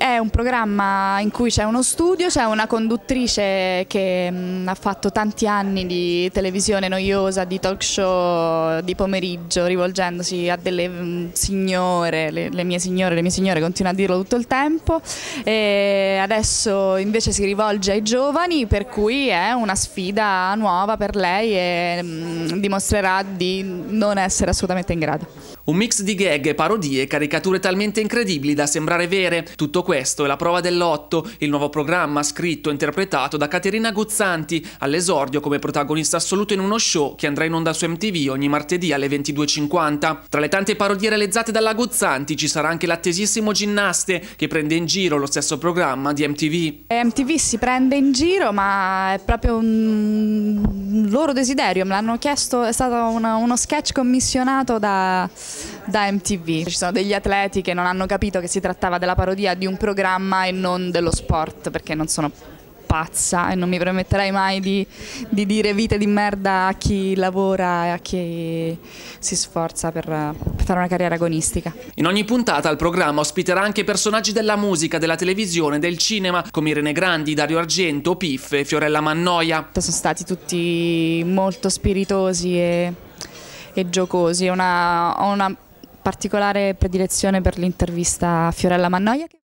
È un programma in cui c'è uno studio, c'è una conduttrice che mh, mm, ha fatto tanti anni di televisione noiosa, di talk show di pomeriggio, rivolgendosi a delle mh, mm, signore, le, le, mie signore, le mie signore, continua a dirlo tutto il tempo. E adesso invece si rivolge ai giovani, per cui è una sfida nuova per lei e mh, mm, dimostrerà di non essere assolutamente in grado. Un mix di gag, parodie e caricature talmente incredibili da sembrare vere. Tutto questo è la prova dell'otto, il nuovo programma scritto e interpretato da Caterina Guzzanti, all'esordio come protagonista assoluto in uno show che andrà in onda su MTV ogni martedì alle 22.50. Tra le tante parodie realizzate dalla Guzzanti ci sarà anche l'attesissimo Ginnaste, che prende in giro lo stesso programma di MTV. MTV si prende in giro, ma è proprio un loro desiderio, me l'hanno chiesto, è stato una, uno sketch commissionato da, da, MTV. Ci sono degli atleti che non hanno capito che si trattava della parodia di un programma e non dello sport, perché non sono pazza e non mi permetterai mai di, di dire vite di merda a chi lavora e a chi si sforza per, per fare una carriera agonistica. In ogni puntata il programma ospiterà anche personaggi della musica, della televisione, del cinema, come Irene Grandi, Dario Argento, Piff e Fiorella Mannoia. Sono stati tutti molto spiritosi e, e giocosi, ho una, una particolare predilezione per l'intervista a Fiorella Mannoia.